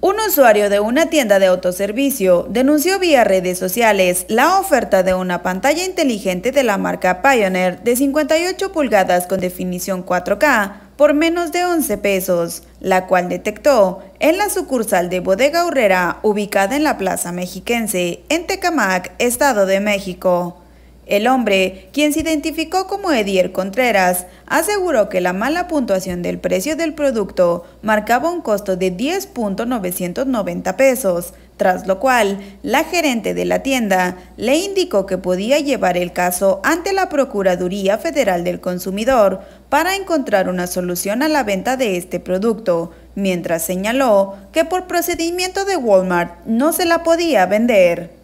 Un usuario de una tienda de autoservicio denunció vía redes sociales la oferta de una pantalla inteligente de la marca Pioneer de 58 pulgadas con definición 4K por menos de 11 pesos, la cual detectó en la sucursal de Bodega Urrera ubicada en la Plaza Mexiquense, en Tecamac, Estado de México. El hombre, quien se identificó como Edier Contreras, aseguró que la mala puntuación del precio del producto marcaba un costo de 10.990 pesos, tras lo cual la gerente de la tienda le indicó que podía llevar el caso ante la Procuraduría Federal del Consumidor para encontrar una solución a la venta de este producto, mientras señaló que por procedimiento de Walmart no se la podía vender.